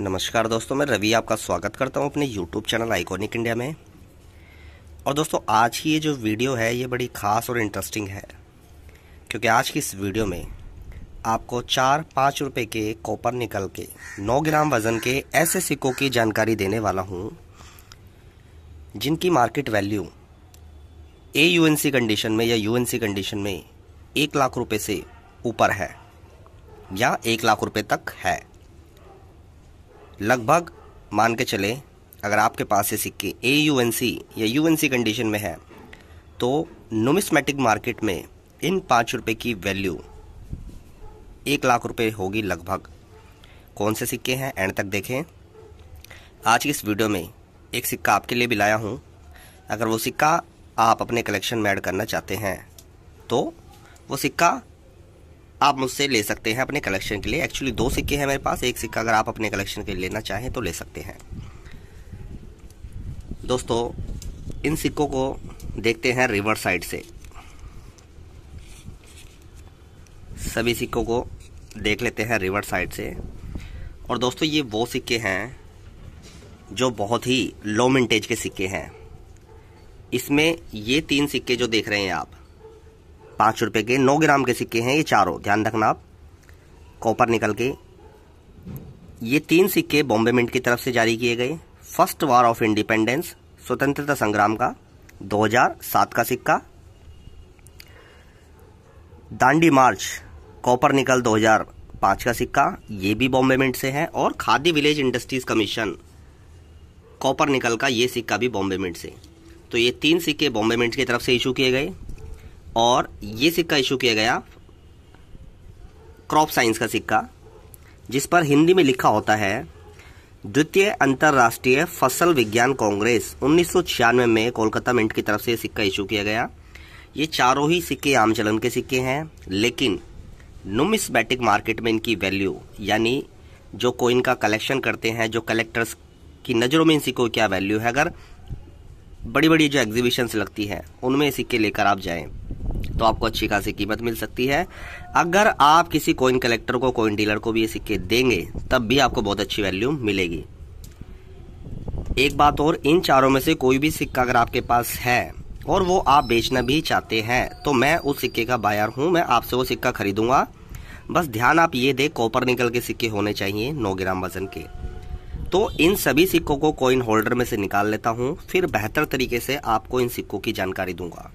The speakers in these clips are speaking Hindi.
नमस्कार दोस्तों मैं रवि आपका स्वागत करता हूं अपने यूट्यूब चैनल आइकॉनिक इंडिया में और दोस्तों आज की ये जो वीडियो है ये बड़ी ख़ास और इंटरेस्टिंग है क्योंकि आज की इस वीडियो में आपको चार पाँच रुपये के कॉपर निकल के नौ ग्राम वज़न के ऐसे सिक्कों की जानकारी देने वाला हूँ जिनकी market value A U condition में या यू कंडीशन में एक लाख रुपये से ऊपर है या एक लाख रुपये तक है लगभग मान के चले अगर आपके पास ये सिक्के ए यू एन सी या यू एन सी कंडीशन में है तो नोमिस्मेटिक मार्केट में इन पाँच रुपये की वैल्यू एक लाख रुपए होगी लगभग कौन से सिक्के हैं एंड तक देखें आज की इस वीडियो में एक सिक्का आपके लिए भी लाया हूँ अगर वो सिक्का आप अपने कलेक्शन में ऐड करना चाहते हैं तो वो सिक्का आप मुझसे ले सकते हैं अपने कलेक्शन के लिए एक्चुअली दो सिक्के हैं मेरे पास एक सिक्का अगर आप अपने कलेक्शन के लिए लेना चाहें तो ले सकते हैं दोस्तों इन सिक्कों को देखते हैं रिवर साइड से सभी सिक्कों को देख लेते हैं रिवर साइड से और दोस्तों ये वो सिक्के हैं जो बहुत ही लो मिनटेज के सिक्के हैं इसमें ये तीन सिक्के जो देख रहे हैं आप पाँच रुपये के नौ ग्राम के सिक्के हैं ये चारों ध्यान रखना आप कॉपर निकल के ये तीन सिक्के बॉम्बे मिंट की तरफ से जारी किए गए फर्स्ट वार ऑफ इंडिपेंडेंस स्वतंत्रता संग्राम का 2007 का सिक्का दांडी मार्च कॉपर निकल 2005 का सिक्का ये भी बॉम्बे मिंट से है और Khadi village industries commission copper nickel का ये सिक्का भी बॉम्बे मिंट से तो ये तीन सिक्के बॉम्बे मिंट की तरफ से इशू किए गए और ये सिक्का इशू किया गया क्रॉप साइंस का सिक्का जिस पर हिंदी में लिखा होता है द्वितीय अंतर्राष्ट्रीय फसल विज्ञान कांग्रेस उन्नीस में कोलकाता मिंट की तरफ से सिक्का इशू किया गया ये चारों ही सिक्के आम चलन के सिक्के हैं लेकिन बैटिक मार्केट में इनकी वैल्यू यानी जो कोइन का कलेक्शन करते हैं जो कलेक्टर्स की नज़रों में इन सिक्कों की क्या वैल्यू है अगर बड़ी बड़ी जो एग्जीबिशंस लगती हैं उनमें सिक्के लेकर आप जाएं तो आपको अच्छी खासी कीमत मिल सकती है अगर आप किसी कॉइन कलेक्टर को कॉइन डीलर को भी ये सिक्के देंगे तब भी आपको बहुत अच्छी वैल्यू मिलेगी एक बात और इन चारों में से कोई भी सिक्का अगर आपके पास है और वो आप बेचना भी चाहते हैं तो मैं उस सिक्के का बायर हूँ मैं आपसे वो सिक्का खरीदूंगा बस ध्यान आप ये दे कॉपर निकल के सिक्के होने चाहिए नौ ग्राम वजन के तो इन सभी सिक्कों को कॉइन होल्डर में से निकाल लेता हूँ फिर बेहतर तरीके से आपको इन सिक्कों की जानकारी दूंगा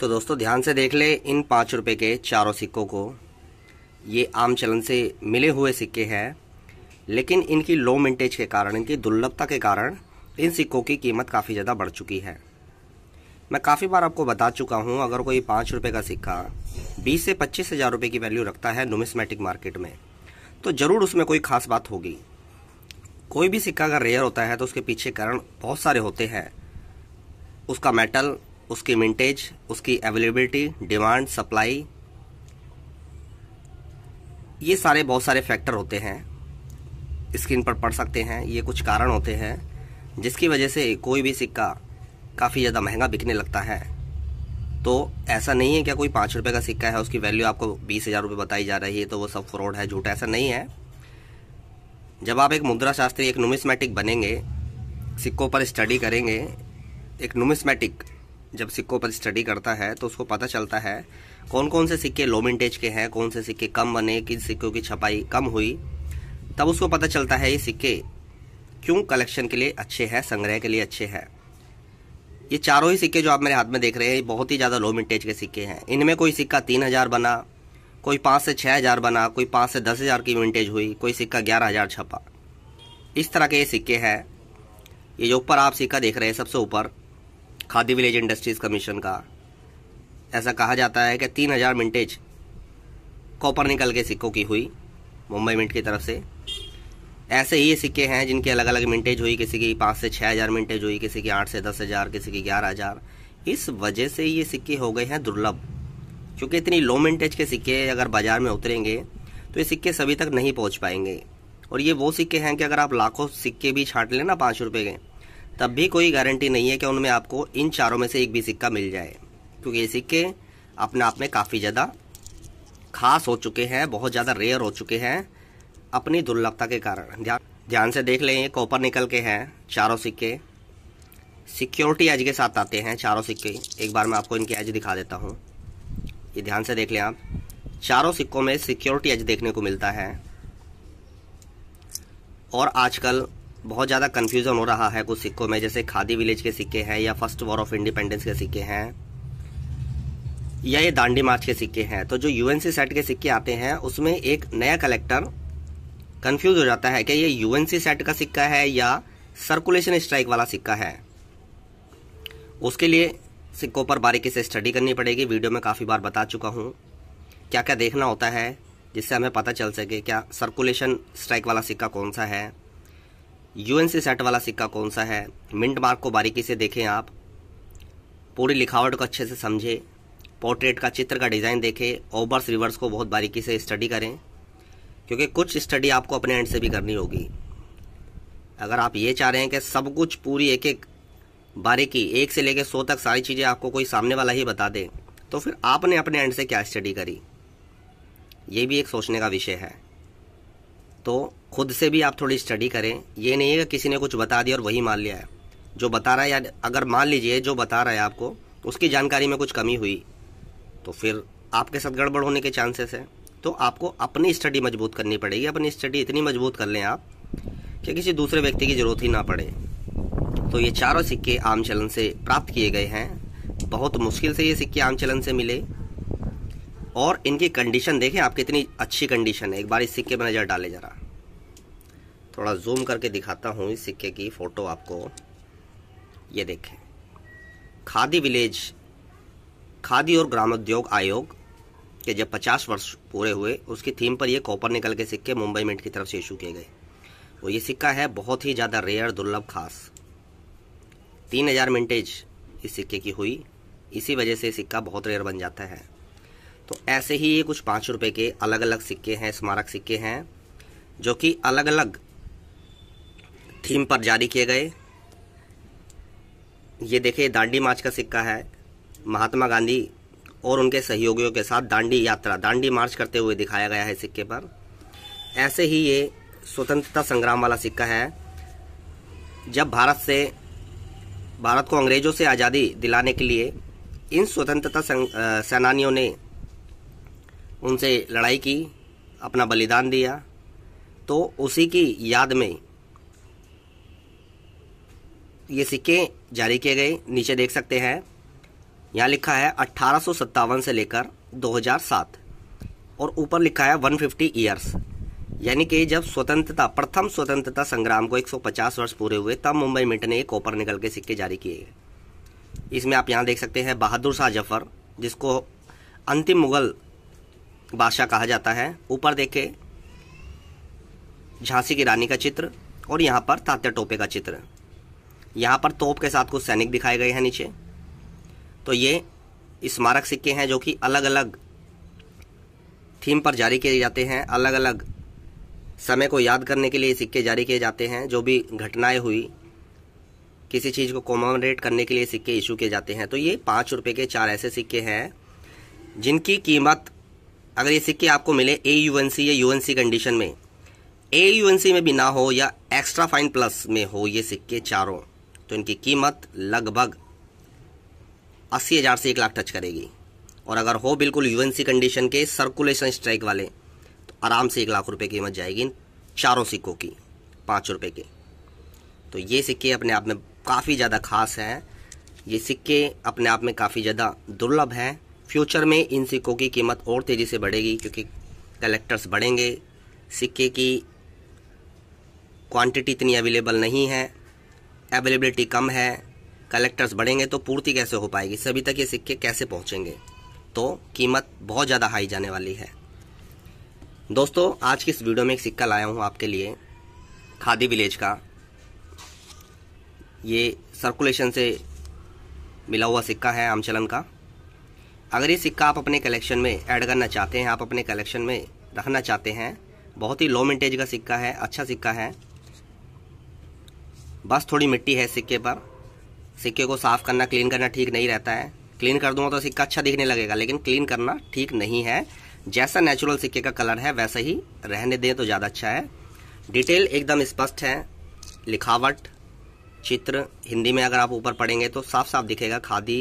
तो दोस्तों ध्यान से देख ले इन पाँच रुपये के चारों सिक्कों को ये आम चलन से मिले हुए सिक्के हैं लेकिन इनकी लो मिंटेज के कारण इनकी दुर्लभता के कारण इन सिक्कों की कीमत काफ़ी ज़्यादा बढ़ चुकी है मैं काफ़ी बार आपको बता चुका हूँ अगर कोई पाँच रुपये का सिक्का बीस से पच्चीस हज़ार रुपये की वैल्यू रखता है नोमिसमेटिक मार्केट में तो ज़रूर उसमें कोई खास बात होगी कोई भी सिक्का अगर रेयर होता है तो उसके पीछे कारण बहुत सारे होते हैं उसका मेटल उसकी मिंटेज उसकी अवेलेबिलिटी डिमांड सप्लाई ये सारे बहुत सारे फैक्टर होते हैं स्क्रीन पर पढ़ सकते हैं ये कुछ कारण होते हैं जिसकी वजह से कोई भी सिक्का काफ़ी ज़्यादा महंगा बिकने लगता है तो ऐसा नहीं है क्या कोई पाँच रुपये का सिक्का है उसकी वैल्यू आपको बीस हज़ार रुपये बताई जा रही है तो वो सब फ्रॉड है झूठ ऐसा नहीं है जब आप एक मुद्रा शास्त्री एक नुमिसमेटिक बनेंगे सिक्कों पर स्टडी करेंगे एक नुमिसमेटिक जब सिक्कों पर स्टडी करता है तो उसको पता चलता है कौन कौन से सिक्के लो मिनटेज के हैं कौन से सिक्के कम बने किन सिक्कों की छपाई कम हुई तब उसको पता चलता है ये सिक्के क्यों कलेक्शन के लिए अच्छे हैं संग्रह के लिए अच्छे हैं ये चारों ही सिक्के जो आप मेरे हाथ में देख रहे हैं बहुत ही ज़्यादा लो मिनटेज के सिक्के हैं इनमें कोई सिक्का तीन हज़ार बना कोई पाँच से छः हज़ार बना कोई पाँच से दस हज़ार की विंटेज हुई कोई सिक्का ग्यारह हज़ार छपा इस तरह के ये सिक्के हैं ये जो ऊपर आप सिक्का देख रहे हैं सबसे ऊपर खादी विलेज इंडस्ट्रीज कमीशन का ऐसा कहा जाता है कि तीन हजार मिनटेज कॉपर निकल के सिक्कों की हुई मुंबई मिंट की तरफ से ऐसे ही सिक्के हैं जिनकी अलग अलग मिनटेज हुई किसी की पाँच से छः हज़ार मिनटेज हुई किसी की आठ से दस हज़ार किसी की ग्यारह हज़ार इस वजह से ये सिक्के हो गए हैं दुर्लभ क्योंकि इतनी लो मिनटेज के सिक्के अगर बाजार में उतरेंगे तो ये सिक्के सभी तक नहीं पहुंच पाएंगे और ये वो सिक्के हैं कि अगर आप लाखों सिक्के भी छाट लें ना पाँच रुपये के तब भी कोई गारंटी नहीं है कि उनमें आपको इन चारों में से एक भी सिक्का मिल जाए क्योंकि ये सिक्के अपने आप में काफ़ी ज़्यादा खास हो चुके हैं बहुत ज़्यादा रेयर हो चुके हैं अपनी दुर्लभता के कारण ध्यान से देख लें कॉपर निकल के हैं चारों सिक्के सिक्योरिटी एज के साथ आते हैं चारों सिक्के एक बार मैं आपको इनकी एज दिखा देता हूँ ये ध्यान से देख लें आप चारों सिक्कों में सिक्योरिटी एज देखने को मिलता है और आजकल बहुत ज़्यादा कन्फ्यूज़न हो रहा है कुछ सिक्कों में जैसे खादी विलेज के सिक्के हैं या फर्स्ट वॉर ऑफ इंडिपेंडेंस के सिक्के हैं या ये दांडी मार्च के सिक्के हैं तो जो यूएनसी सेट के सिक्के आते हैं उसमें एक नया कलेक्टर कंफ्यूज हो जाता है कि ये यूएनसी सेट का सिक्का है या सर्कुलेशन स्ट्राइक वाला सिक्का है उसके लिए सिक्कों पर बारीकी से स्टडी करनी पड़ेगी वीडियो में काफ़ी बार बता चुका हूँ क्या क्या देखना होता है जिससे हमें पता चल सके क्या सर्कुलेशन स्ट्राइक वाला सिक्का कौन सा है यूएनसी सेट वाला सिक्का कौन सा है मिंट मार्क को बारीकी से देखें आप पूरी लिखावट को अच्छे से समझें पोर्ट्रेट का चित्र का डिज़ाइन देखें ओवर्स रिवर्स को बहुत बारीकी से स्टडी करें क्योंकि कुछ स्टडी आपको अपने एंड से भी करनी होगी अगर आप ये चाह रहे हैं कि सब कुछ पूरी एक एक बारीकी एक से लेकर सौ तक सारी चीज़ें आपको कोई सामने वाला ही बता दे तो फिर आपने अपने एंड से क्या स्टडी करी ये भी एक सोचने का विषय है तो खुद से भी आप थोड़ी स्टडी करें ये नहीं है कि किसी ने कुछ बता दिया और वही मान लिया है जो बता रहा है या अगर मान लीजिए जो बता रहा है आपको उसकी जानकारी में कुछ कमी हुई तो फिर आपके साथ गड़बड़ होने के चांसेस हैं तो आपको अपनी स्टडी मजबूत करनी पड़ेगी अपनी स्टडी इतनी मजबूत कर लें आप कि किसी दूसरे व्यक्ति की जरूरत ही ना पड़े तो ये चारों सिक्के आम चलन से प्राप्त किए गए हैं बहुत मुश्किल से ये सिक्के आम चलन से मिले और इनकी कंडीशन देखें आप कितनी अच्छी कंडीशन है एक बार इस सिक्के पर नज़र डाले जरा थोड़ा जूम करके दिखाता हूँ इस सिक्के की फ़ोटो आपको ये देखें खादी विलेज खादी और ग्रामोद्योग आयोग के जब 50 वर्ष पूरे हुए उसकी थीम पर ये कॉपर निकल के सिक्के मुंबई मिंट की तरफ से इशू किए गए और ये सिक्का है बहुत ही ज़्यादा रेयर दुर्लभ खास तीन हज़ार मिनटेज इस सिक्के की हुई इसी वजह से सिक्का बहुत रेयर बन जाता है तो ऐसे ही ये कुछ पाँच रुपये के अलग अलग सिक्के हैं स्मारक सिक्के हैं जो कि अलग अलग थीम पर जारी किए गए ये देखिए दांडी मार्च का सिक्का है महात्मा गांधी और उनके सहयोगियों के साथ दांडी यात्रा दांडी मार्च करते हुए दिखाया गया है सिक्के पर ऐसे ही ये स्वतंत्रता संग्राम वाला सिक्का है जब भारत से भारत को अंग्रेजों से आज़ादी दिलाने के लिए इन स्वतंत्रता सेनानियों ने उनसे लड़ाई की अपना बलिदान दिया तो उसी की याद में ये सिक्के जारी किए गए नीचे देख सकते हैं यहाँ लिखा है अट्ठारह से लेकर 2007 और ऊपर लिखा है 150 फिफ्टी ईयर्स यानी कि जब स्वतंत्रता प्रथम स्वतंत्रता संग्राम को 150 वर्ष पूरे हुए तब मुंबई मिट ने एक ओपर निकल के सिक्के जारी किए इसमें आप यहाँ देख सकते हैं बहादुर शाह जफर जिसको अंतिम मुगल बादशाह कहा जाता है ऊपर देखे झांसी की रानी का चित्र और यहाँ पर तात्या टोपे का चित्र यहाँ पर तोप के साथ कुछ सैनिक दिखाए गए हैं नीचे तो ये स्मारक सिक्के हैं जो कि अलग अलग थीम पर जारी किए जाते हैं अलग अलग समय को याद करने के लिए सिक्के जारी किए जाते हैं जो भी घटनाएं हुई किसी चीज़ को कॉमोमरेट करने के लिए सिक्के इशू किए जाते हैं तो ये पाँच रुपये के चार ऐसे सिक्के हैं जिनकी कीमत अगर ये सिक्के आपको मिले ए यू एन सी या यू एन सी कंडीशन में ए यू एन सी में भी ना हो या एक्स्ट्रा फाइन प्लस में हो ये सिक्के चारों तो इनकी कीमत लगभग अस्सी हज़ार से एक लाख टच करेगी और अगर हो बिल्कुल यूएनसी कंडीशन के सर्कुलेशन स्ट्राइक वाले तो आराम से एक लाख रुपए कीमत जाएगी इन चारों सिक्कों की पाँच रुपये के तो ये सिक्के अपने आप में काफ़ी ज़्यादा खास हैं ये सिक्के अपने आप में काफ़ी ज़्यादा दुर्लभ हैं फ्यूचर में इन सिक्कों की कीमत और तेज़ी से बढ़ेगी क्योंकि कलेक्टर्स बढ़ेंगे सिक्के की क्वांटिटी इतनी अवेलेबल नहीं है अवेलेबिलिटी कम है कलेक्टर्स बढ़ेंगे तो पूर्ति कैसे हो पाएगी सभी तक ये सिक्के कैसे पहुंचेंगे तो कीमत बहुत ज़्यादा हाई जाने वाली है दोस्तों आज की इस वीडियो में एक सिक्का लाया हूँ आपके लिए खादी विलेज का ये सर्कुलेशन से मिला हुआ सिक्का है आमचलन का अगर ये सिक्का आप अपने कलेक्शन में ऐड करना चाहते हैं आप अपने कलेक्शन में रखना चाहते हैं बहुत ही लो मिनटेज का सिक्का है अच्छा सिक्का है बस थोड़ी मिट्टी है सिक्के पर सिक्के को साफ करना क्लीन करना ठीक नहीं रहता है क्लीन कर दूंगा तो सिक्का अच्छा दिखने लगेगा लेकिन क्लीन करना ठीक नहीं है जैसा नेचुरल सिक्के का कलर है वैसा ही रहने दें तो ज़्यादा अच्छा है डिटेल एकदम स्पष्ट है लिखावट चित्र हिंदी में अगर आप ऊपर पढ़ेंगे तो साफ साफ दिखेगा खादी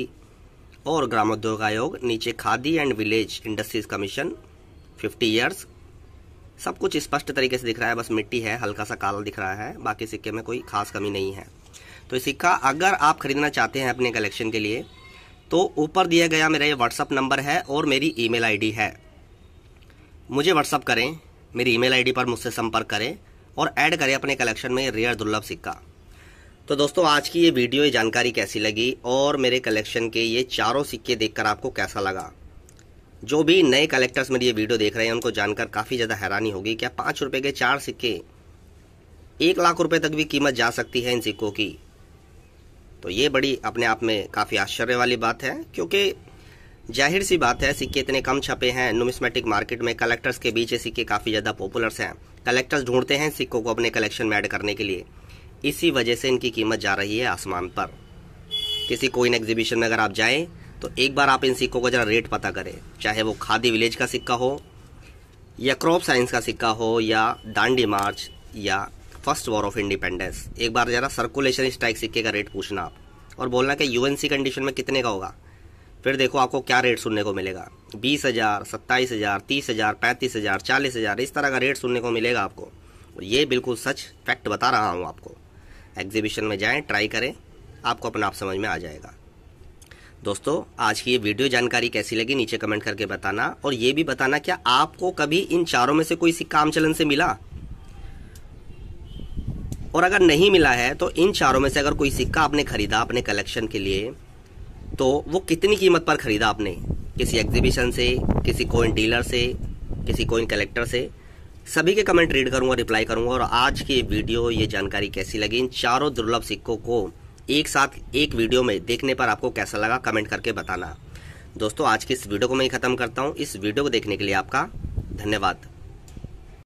और ग्रामोद्योग आयोग नीचे Khadi and village industries commission 50 years सब कुछ स्पष्ट तरीके से दिख रहा है बस मिट्टी है हल्का सा काला दिख रहा है बाकी सिक्के में कोई खास कमी नहीं है तो सिक्का अगर आप खरीदना चाहते हैं अपने कलेक्शन के लिए तो ऊपर दिया गया मेरा ये व्हाट्सअप नंबर है और मेरी ईमेल आईडी है मुझे व्हाट्सअप करें मेरी ईमेल आईडी पर मुझसे संपर्क करें और ऐड करें अपने कलेक्शन में रेयर दुर्लभ सिक्का तो दोस्तों आज की ये वीडियो ये जानकारी कैसी लगी और मेरे कलेक्शन के ये चारों सिक्के देखकर आपको कैसा लगा जो भी नए कलेक्टर्स मेरी ये वीडियो देख रहे हैं उनको जानकर काफ़ी ज़्यादा हैरानी होगी क्या पाँच रुपये के चार सिक्के एक लाख रुपए तक भी कीमत जा सकती है इन सिक्कों की तो ये बड़ी अपने आप में काफ़ी आश्चर्य वाली बात है क्योंकि जाहिर सी बात है सिक्के इतने कम छपे हैं नुमिस्मेटिक मार्केट में कलेक्टर्स के बीच ये सिक्के काफ़ी ज़्यादा पॉपुलर्स हैं कलेक्टर्स ढूंढते हैं सिक्कों को अपने कलेक्शन में ऐड करने के लिए इसी वजह से इनकी कीमत जा रही है आसमान पर किसी कोइन एग्जीबिशन में अगर आप जाएं तो एक बार आप इन सिक्कों का जरा रेट पता करें चाहे वो खादी विलेज का सिक्का हो या क्रॉप साइंस का सिक्का हो या दांडी मार्च या फर्स्ट वॉर ऑफ इंडिपेंडेंस एक बार जरा सर्कुलेशन स्ट्राइक सिक्के का रेट पूछना आप और बोलना कि यूएनसी कंडीशन में कितने का होगा फिर देखो आपको क्या रेट सुनने को मिलेगा बीस हज़ार सत्ताईस हज़ार तीस हज़ार पैंतीस हज़ार चालीस हज़ार इस तरह का रेट सुनने को मिलेगा आपको ये बिल्कुल सच फैक्ट बता रहा हूँ आपको एग्जीबिशन में जाएं ट्राई करें आपको अपना आप समझ में आ जाएगा दोस्तों आज की ये वीडियो जानकारी कैसी लगी नीचे कमेंट करके बताना और ये भी बताना क्या आपको कभी इन चारों में से कोई सिक्का आम चलन से मिला और अगर नहीं मिला है तो इन चारों में से अगर कोई सिक्का आपने खरीदा अपने कलेक्शन के लिए तो वो कितनी कीमत पर खरीदा आपने किसी एग्जीबिशन से किसी कोइन डीलर से किसी कोइन कलेक्टर से सभी के कमेंट रीड करूंगा रिप्लाई करूंगा और आज की वीडियो ये जानकारी कैसी लगी इन चारों दुर्लभ सिक्कों को एक साथ एक वीडियो में देखने पर आपको कैसा लगा कमेंट करके बताना दोस्तों आज की इस वीडियो को मैं ख़त्म करता हूँ इस वीडियो को देखने के लिए आपका धन्यवाद